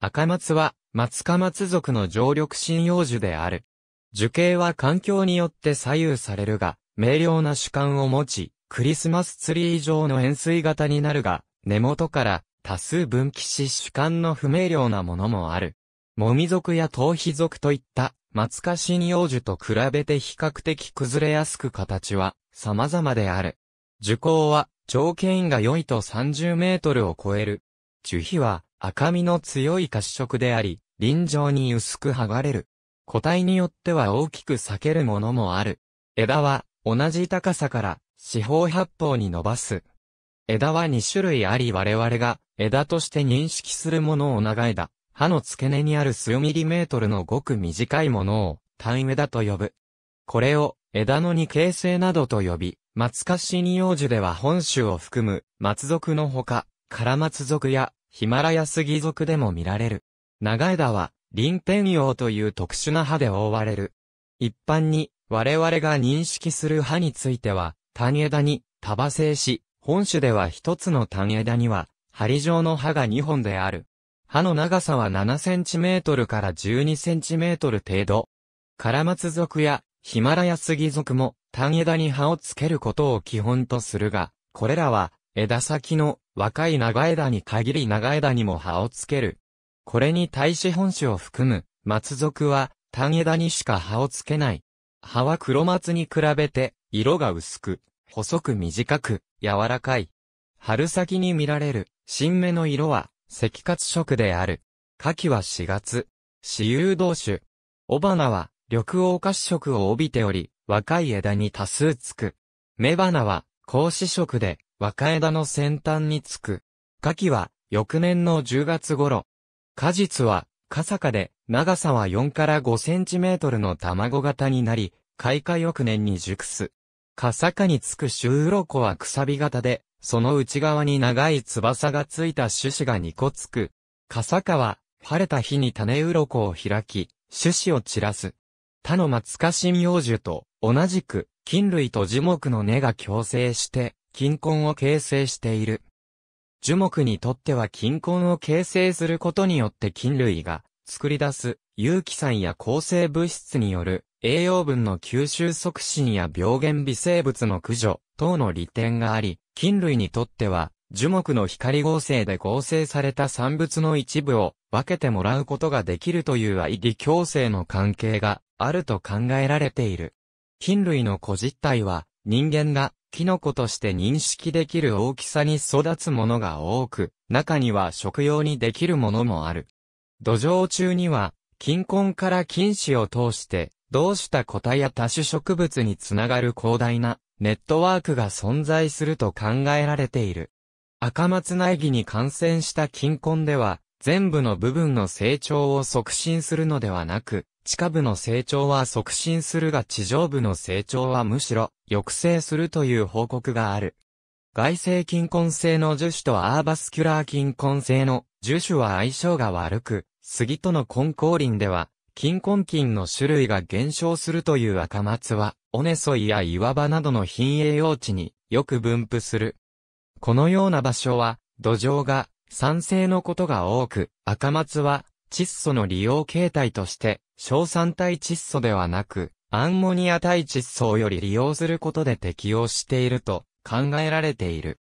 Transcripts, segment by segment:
赤松は、松か松族の常緑針葉樹である。樹形は環境によって左右されるが、明瞭な主観を持ち、クリスマスツリー上の円錐型になるが、根元から多数分岐し主観の不明瞭なものもある。もみ族や頭皮族といった松か針葉樹と比べて比較的崩れやすく形は様々である。樹高は条件が良いと30メートルを超える。樹皮は赤みの強い褐色であり、臨場に薄く剥がれる。個体によっては大きく裂けるものもある。枝は、同じ高さから、四方八方に伸ばす。枝は2種類あり我々が、枝として認識するものを長枝、葉の付け根にある数ミリメートルのごく短いものを、単枝と呼ぶ。これを、枝の二形成などと呼び、松かしに幼樹では本種を含む、松属のほか、唐松属や、ヒマラヤスギ族でも見られる。長枝は、臨天葉という特殊な葉で覆われる。一般に、我々が認識する葉については、単枝に、束性し、本種では一つの単枝には、針状の葉が2本である。葉の長さは7センチメートルから12センチメートル程度。カラマツ族やヒマラヤスギ族も単枝に葉をつけることを基本とするが、これらは枝先の若い長枝に限り長枝にも葉をつける。これに対し本種を含む松属は単枝にしか葉をつけない。葉は黒松に比べて色が薄く、細く短く、柔らかい。春先に見られる新芽の色は赤褐色である。夏季は4月。私有同種。尾花は緑黄褐色を帯びており、若い枝に多数つく。雌花は、格子色で、若枝の先端につく。夏季は、翌年の10月頃。果実は、カサカで、長さは4から5センチメートルの卵型になり、開花翌年に熟す。カサカにつくロ鱗はくさび型で、その内側に長い翼がついた種子が2個つく。カサカは、晴れた日に種鱗を開き、種子を散らす。他の松花針葉樹と、同じく、菌類と樹木の根が共生して、近根を形成している。樹木にとっては近根を形成することによって菌類が作り出す有機酸や抗生物質による栄養分の吸収促進や病原微生物の駆除等の利点があり、菌類にとっては樹木の光合成で合成された産物の一部を分けてもらうことができるという愛理共生の関係があると考えられている。菌類の個実体は人間がキノコとして認識できる大きさに育つものが多く、中には食用にできるものもある。土壌中には、菌根から菌糸を通して、どうした個体や多種植物につながる広大なネットワークが存在すると考えられている。赤松苗木に感染した菌根では、全部の部分の成長を促進するのではなく、地下部の成長は促進するが地上部の成長はむしろ抑制するという報告がある。外性筋根性の樹種とアーバスキュラー金根性の樹種は相性が悪く、杉との根交林では、筋根菌の種類が減少するという赤松は、オネソイや岩場などの品栄用地によく分布する。このような場所は、土壌が酸性のことが多く、赤松は窒素の利用形態として硝酸体窒素ではなく、アンモニア体窒素より利用することで適用していると考えられている。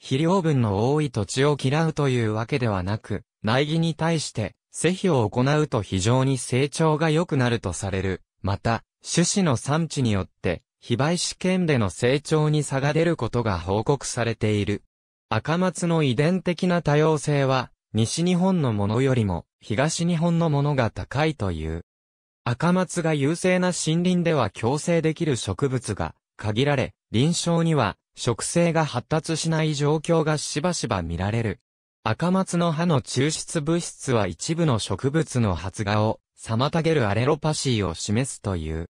肥料分の多い土地を嫌うというわけではなく、苗木に対して、施肥を行うと非常に成長が良くなるとされる。また、種子の産地によって、非媒試験での成長に差が出ることが報告されている。赤松の遺伝的な多様性は、西日本のものよりも、東日本のものが高いという。赤松が優勢な森林では共生できる植物が限られ、臨床には植生が発達しない状況がしばしば見られる。赤松の葉の抽出物質は一部の植物の発芽を妨げるアレロパシーを示すという。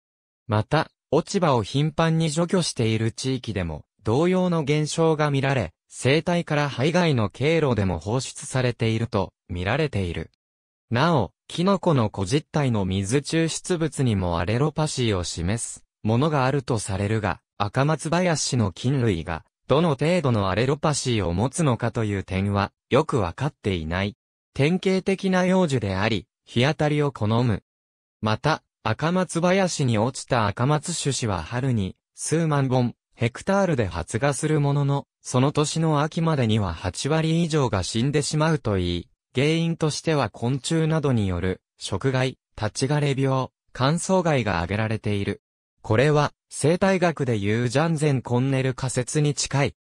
また、落ち葉を頻繁に除去している地域でも同様の現象が見られ、生体から肺外の経路でも放出されていると見られている。なお、キノコの小実体の水抽出物にもアレロパシーを示すものがあるとされるが、赤松林の菌類が、どの程度のアレロパシーを持つのかという点は、よくわかっていない。典型的な幼樹であり、日当たりを好む。また、赤松林に落ちた赤松種子は春に、数万本、ヘクタールで発芽するものの、その年の秋までには8割以上が死んでしまうといい、原因としては昆虫などによる食害、立ち枯れ病、乾燥害が挙げられている。これは生態学でいうジャンゼン・コンネル仮説に近い。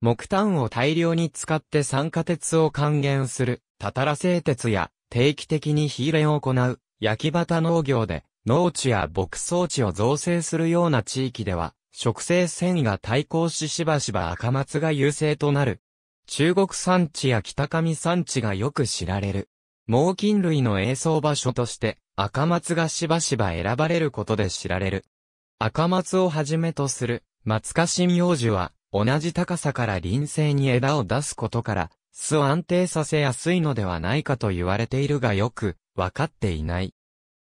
木炭を大量に使って酸化鉄を還元する、たたら製鉄や定期的に火入れを行う、焼き畑農業で農地や牧草地を造成するような地域では、植生繊維が対抗ししばしば赤松が優勢となる中国山地や北上山地がよく知られる。猛禽類の営巣場所として赤松がしばしば選ばれることで知られる。赤松をはじめとする松下針葉樹は同じ高さから臨性に枝を出すことから巣を安定させやすいのではないかと言われているがよくわかっていない。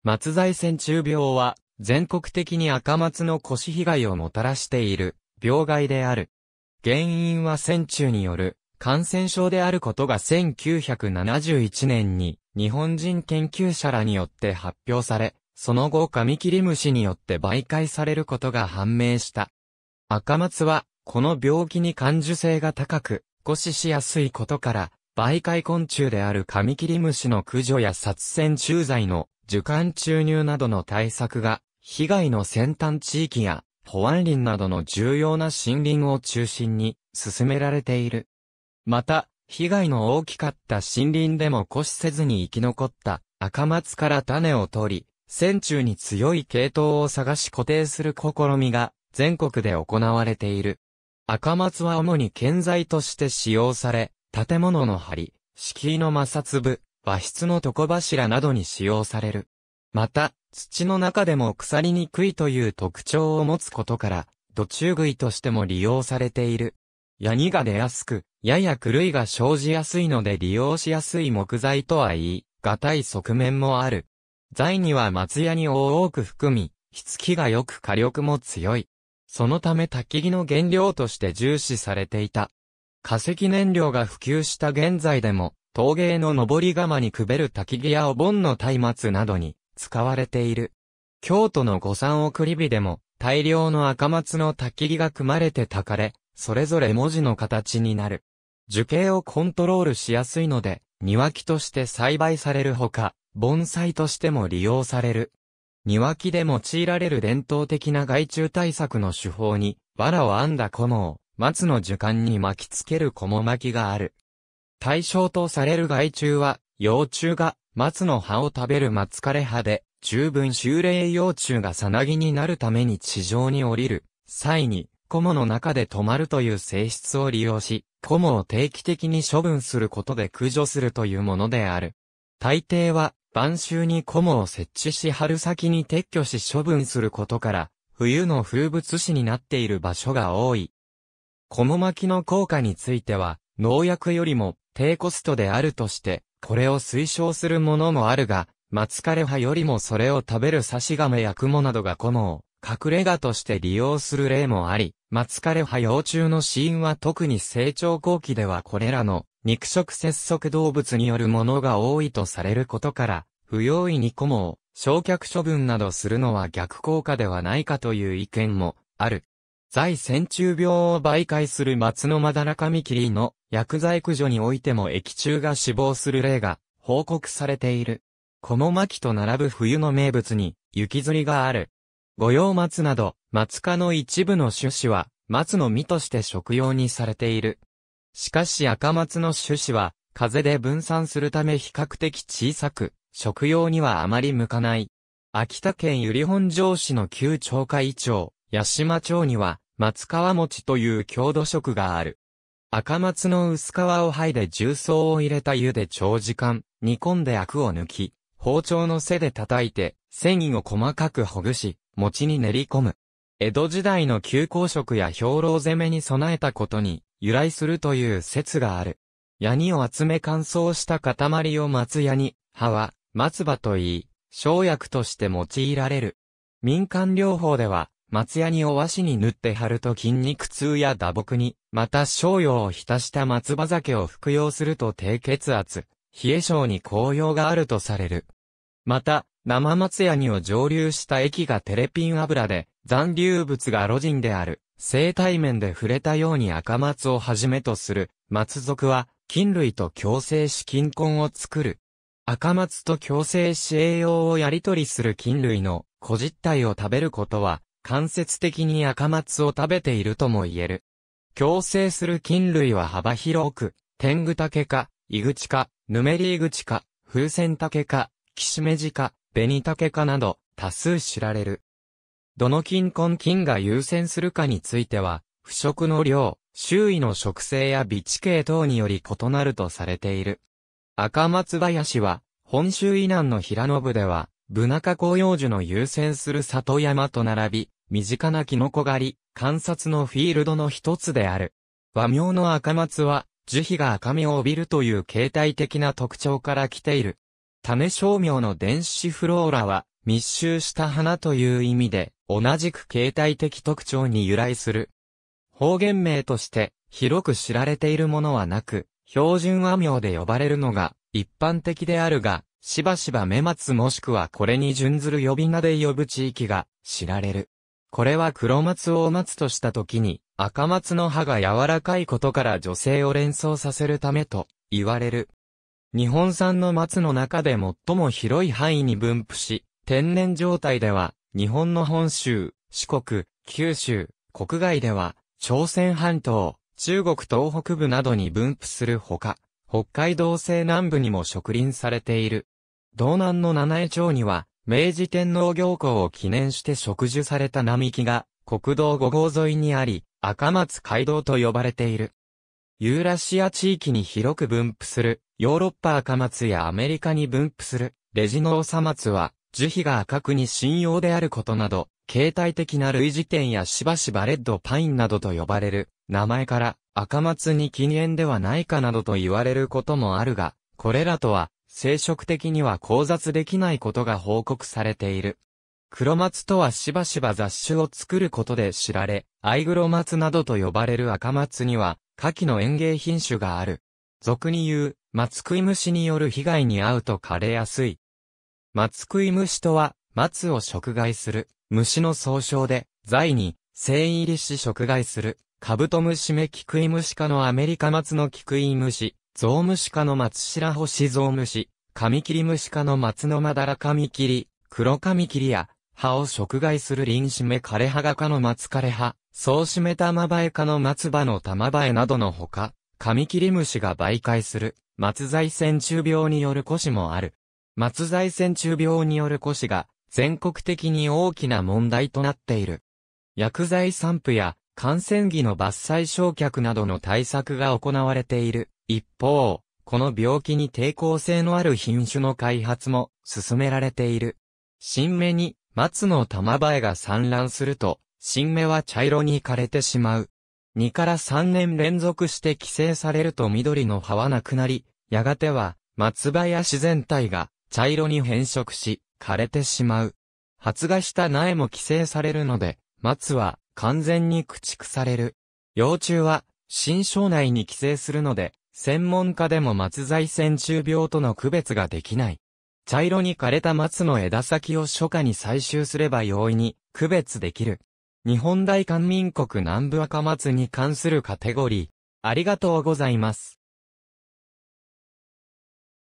松材線虫病は全国的に赤松の腰被害をもたらしている病害である。原因は線虫による感染症であることが1971年に日本人研究者らによって発表され、その後カミキリムシによって媒介されることが判明した。赤松は、この病気に感受性が高く、骨死しやすいことから、媒介昆虫であるカミキリムシの駆除や殺戦虫剤の受管注入などの対策が、被害の先端地域や、保安林などの重要な森林を中心に進められている。また、被害の大きかった森林でも枯死せずに生き残った赤松から種を取り、戦中に強い系統を探し固定する試みが全国で行われている。赤松は主に建材として使用され、建物の梁、敷居の摩擦部、和室の床柱などに使用される。また、土の中でも腐りにくいという特徴を持つことから、土中食いとしても利用されている。ヤニが出やすく、やや狂いが生じやすいので利用しやすい木材とは言い、たい側面もある。材には松ヤニを多く含み、火付きが良く火力も強い。そのため焚き木の原料として重視されていた。化石燃料が普及した現在でも、陶芸の登り窯にくべる焚き木やお盆の松明などに使われている。京都の五山送り火でも、大量の赤松の焚き木が組まれて焚かれ、それぞれ文字の形になる。樹形をコントロールしやすいので、庭木として栽培されるほか、盆栽としても利用される。庭木で用いられる伝統的な害虫対策の手法に、藁を編んだコモを、松の樹幹に巻きつけるコモ巻きがある。対象とされる害虫は、幼虫が松の葉を食べる松枯れ葉で、十分修霊幼虫がさなぎになるために地上に降りる際に、コモの中で止まるという性質を利用し、コモを定期的に処分することで駆除するというものである。大抵は、晩秋にコモを設置し春先に撤去し処分することから、冬の風物詩になっている場所が多い。コモ巻きの効果については、農薬よりも低コストであるとして、これを推奨するものもあるが、マツカレ派よりもそれを食べるサシガメやクモなどがコモを隠れ家として利用する例もあり、マツカレハ幼虫の死因は特に成長後期ではこれらの肉食節足動物によるものが多いとされることから、不用意にコモを焼却処分などするのは逆効果ではないかという意見もある。在線虫病を媒介する松のまだらカミキリの薬剤駆除においても液中が死亡する例が報告されている。コモ巻きと並ぶ冬の名物に雪釣りがある。御用松など、松科の一部の種子は、松の実として食用にされている。しかし赤松の種子は、風で分散するため比較的小さく、食用にはあまり向かない。秋田県由利本荘市の旧町会町、八島町には、松川餅という郷土食がある。赤松の薄皮を剥いで重曹を入れた湯で長時間、煮込んでアクを抜き、包丁の背で叩いて、繊維を細かくほぐし、餅に練り込む。江戸時代の旧校食や兵糧攻めに備えたことに由来するという説がある。ヤニを集め乾燥した塊を松ヤニ、葉は松葉といい、生薬として用いられる。民間療法では、松ヤニを和紙に塗って貼ると筋肉痛や打撲に、また生用を浸した松葉酒を服用すると低血圧、冷え症に効用があるとされる。また、生松ヤニを蒸留した液がテレピン油で、残留物がロジンである、生体面で触れたように赤松をはじめとする、松属は、菌類と共生し菌根を作る。赤松と共生し栄養をやり取りする菌類の、個実体を食べることは、間接的に赤松を食べているとも言える。共生する菌類は幅広く、天狗竹か、イグチか、ヌメリイグチか、風船竹か、キシメジか、紅竹科など、多数知られる。どの金根菌が優先するかについては、腐食の量、周囲の植生や備地形等により異なるとされている。赤松林は、本州以南の平野部では、ブナ科紅葉樹の優先する里山と並び、身近なキノコ狩り、観察のフィールドの一つである。和名の赤松は、樹皮が赤みを帯びるという形態的な特徴から来ている。種商名の電子フローラは密集した花という意味で、同じく形態的特徴に由来する。方言名として広く知られているものはなく、標準和名で呼ばれるのが一般的であるが、しばしば目松もしくはこれに準ずる呼び名で呼ぶ地域が知られる。これは黒松を松とした時に赤松の葉が柔らかいことから女性を連想させるためと言われる。日本産の松の中で最も広い範囲に分布し、天然状態では、日本の本州、四国、九州、国外では、朝鮮半島、中国東北部などに分布するほか、北海道西南部にも植林されている。道南の七重町には、明治天皇行幸を記念して植樹された並木が、国道5号沿いにあり、赤松街道と呼ばれている。ユーラシア地域に広く分布するヨーロッパ赤松やアメリカに分布する、レジノオサ松は、樹皮が赤くに信用であることなど、形態的な類似点やしばしばレッドパインなどと呼ばれる、名前から、赤松に禁煙ではないかなどと言われることもあるが、これらとは、生殖的には交雑できないことが報告されている。黒松とはしばしば雑種を作ることで知られ、アイグロ松などと呼ばれる赤松には、夏季の園芸品種がある。俗に言う、松食い虫による被害に遭うと枯れやすい。松食い虫とは、松を食害する、虫の総称で、在に、繊維入りし食害する、カブトムシメキクイムシ科のアメリカ松のキクイムシ、ゾウムシ科の松白星ゾウムシ、カミキリムシ科の松のマダラカミキリ、黒カミキリや、葉を食害するリンシメカレハガ科の松枯葉、ソウシメタマバエ科の松葉の玉バエなどのほか、カミキリムシが媒介する、松材線虫病による古もある。松材線虫病による古が、全国的に大きな問題となっている。薬剤散布や、感染技の伐採焼却などの対策が行われている。一方、この病気に抵抗性のある品種の開発も進められている。新芽に松の玉映えが散乱すると、新芽は茶色に枯れてしまう。2から3年連続して寄生されると緑の葉はなくなり、やがては松林全体が茶色に変色し、枯れてしまう。発芽した苗も寄生されるので、松は完全に駆逐される。幼虫は新生内に寄生するので、専門家でも松材線虫病との区別ができない。茶色に枯れた松の枝先を初夏に採集すれば容易に区別できる。日本大韓民国南部赤松に関するカテゴリー。ありがとうございます。